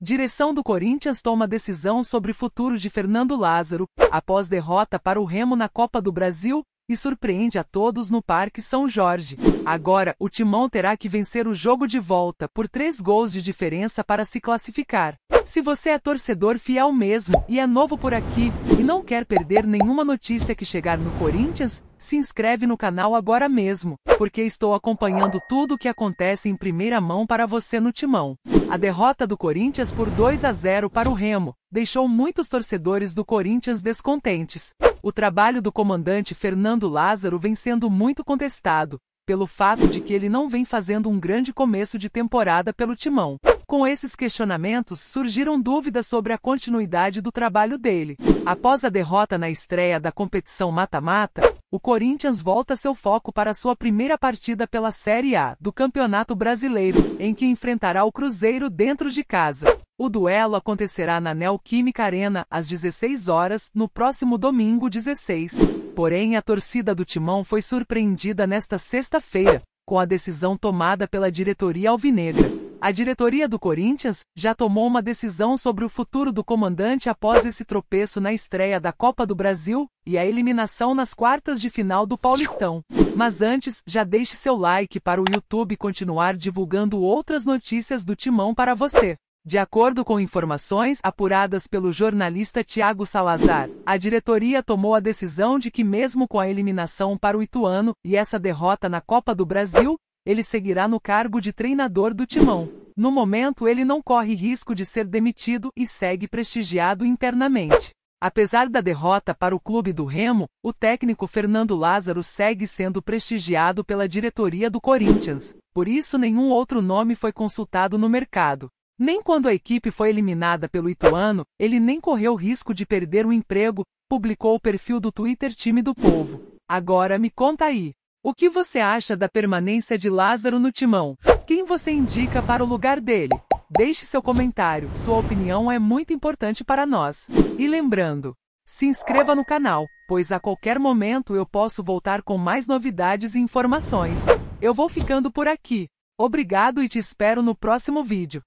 Direção do Corinthians toma decisão sobre futuro de Fernando Lázaro, após derrota para o Remo na Copa do Brasil, e surpreende a todos no Parque São Jorge. Agora, o Timão terá que vencer o jogo de volta por três gols de diferença para se classificar. Se você é torcedor fiel mesmo e é novo por aqui e não quer perder nenhuma notícia que chegar no Corinthians, se inscreve no canal agora mesmo, porque estou acompanhando tudo o que acontece em primeira mão para você no Timão. A derrota do Corinthians por 2 a 0 para o Remo deixou muitos torcedores do Corinthians descontentes. O trabalho do comandante Fernando Lázaro vem sendo muito contestado, pelo fato de que ele não vem fazendo um grande começo de temporada pelo timão. Com esses questionamentos, surgiram dúvidas sobre a continuidade do trabalho dele. Após a derrota na estreia da competição mata-mata, o Corinthians volta seu foco para sua primeira partida pela Série A do Campeonato Brasileiro, em que enfrentará o Cruzeiro dentro de casa. O duelo acontecerá na Neoquímica Arena às 16 horas no próximo domingo 16. Porém, a torcida do Timão foi surpreendida nesta sexta-feira, com a decisão tomada pela diretoria alvinegra. A diretoria do Corinthians já tomou uma decisão sobre o futuro do comandante após esse tropeço na estreia da Copa do Brasil e a eliminação nas quartas de final do Paulistão. Mas antes, já deixe seu like para o YouTube continuar divulgando outras notícias do Timão para você. De acordo com informações apuradas pelo jornalista Tiago Salazar, a diretoria tomou a decisão de que, mesmo com a eliminação para o Ituano e essa derrota na Copa do Brasil, ele seguirá no cargo de treinador do Timão. No momento, ele não corre risco de ser demitido e segue prestigiado internamente. Apesar da derrota para o clube do Remo, o técnico Fernando Lázaro segue sendo prestigiado pela diretoria do Corinthians, por isso nenhum outro nome foi consultado no mercado. Nem quando a equipe foi eliminada pelo Ituano, ele nem correu risco de perder o emprego, publicou o perfil do Twitter Time do Povo. Agora me conta aí. O que você acha da permanência de Lázaro no timão? Quem você indica para o lugar dele? Deixe seu comentário, sua opinião é muito importante para nós. E lembrando, se inscreva no canal, pois a qualquer momento eu posso voltar com mais novidades e informações. Eu vou ficando por aqui. Obrigado e te espero no próximo vídeo.